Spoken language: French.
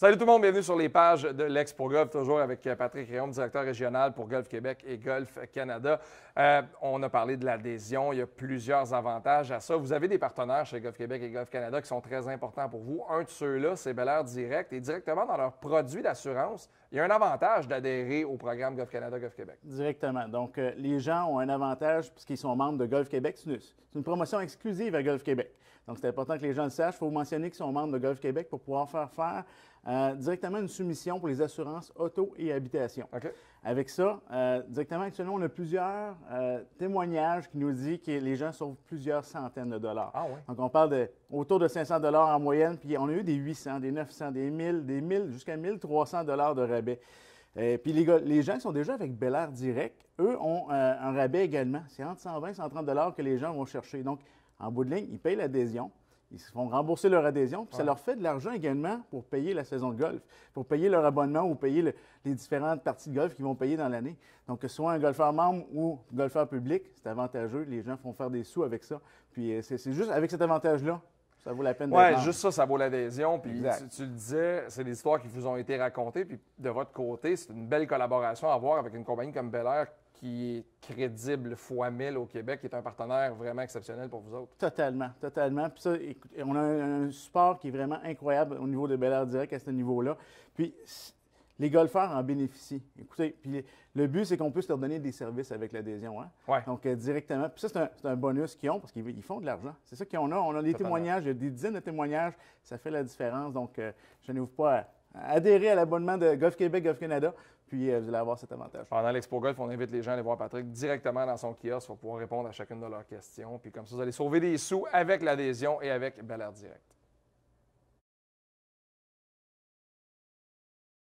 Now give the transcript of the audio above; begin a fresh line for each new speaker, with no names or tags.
Salut tout le monde, bienvenue sur les pages de l'Expo Golf, toujours avec euh, Patrick Réaume, directeur régional pour Golf Québec et Golf Canada. Euh, on a parlé de l'adhésion, il y a plusieurs avantages à ça. Vous avez des partenaires chez Golf Québec et Golf Canada qui sont très importants pour vous. Un de ceux-là, c'est Bel Air Direct et directement dans leurs produits d'assurance, il y a un avantage d'adhérer au programme Golf Canada, Golf Québec.
Directement. Donc, euh, les gens ont un avantage puisqu'ils sont membres de Golf Québec. C'est une, une promotion exclusive à Golf Québec. Donc, c'est important que les gens le sachent. Il faut mentionner qu'ils sont membres de Golf Québec pour pouvoir faire faire euh, directement une soumission pour les assurances auto et habitation. Avec ça, euh, directement, actuellement, on a plusieurs euh, témoignages qui nous disent que les gens sauvent plusieurs centaines de dollars. Ah Donc, on parle de autour de 500 dollars en moyenne, puis on a eu des 800, des 900, des 1000, des 1000 jusqu'à 1300 dollars de rabais. puis les, gars, les, gens qui sont déjà avec Bel Air Direct, eux ont un rabais également. C'est entre 120 et 130 dollars que les gens vont chercher. Donc, en bout de ligne, ils payent l'adhésion. Ils se font rembourser leur adhésion, puis ça leur fait de l'argent également pour payer la saison de golf, pour payer leur abonnement ou payer les différentes parties de golf qu'ils vont payer dans l'année. Donc, que ce soit un golfeur membre ou golfeur public, c'est avantageux. Les gens font faire des sous avec ça. Puis, euh, c'est juste avec cet avantage-là ça vaut la peine Oui, juste
ça, ça vaut l'adhésion. Puis tu, le disais, c'est des histoires qui vous ont été racontées. Puis de votre côté, c'est une belle collaboration à avoir avec une compagnie comme Bel Air qui est crédible fois 1000 au Québec, qui est un partenaire vraiment exceptionnel pour
vous autres. Totalement, totalement. Puis ça, on a un, support qui est vraiment incroyable au niveau de Bel Air Direct à ce niveau-là. Puis les golfeurs en bénéficient. Écoutez, puis le but, c'est qu'on puisse leur donner des services avec l'adhésion. Hein? Donc, euh, directement. Puis ça, c'est un, bonus qu'ils ont parce qu'ils font de l'argent. C'est ça qu'on a. On a des témoignages, il y a des dizaines de témoignages. Ça fait la différence. Donc, euh, je n'ouvre pas adhérer à l'abonnement de Golf Québec, Golf Canada puis euh, vous allez avoir cet avantage. Pendant
l'Expo Golf, on invite les gens à aller voir Patrick directement dans son kiosque pour pouvoir répondre à chacune de leurs questions. Puis comme ça, vous allez sauver des sous avec l'adhésion et avec Air Direct.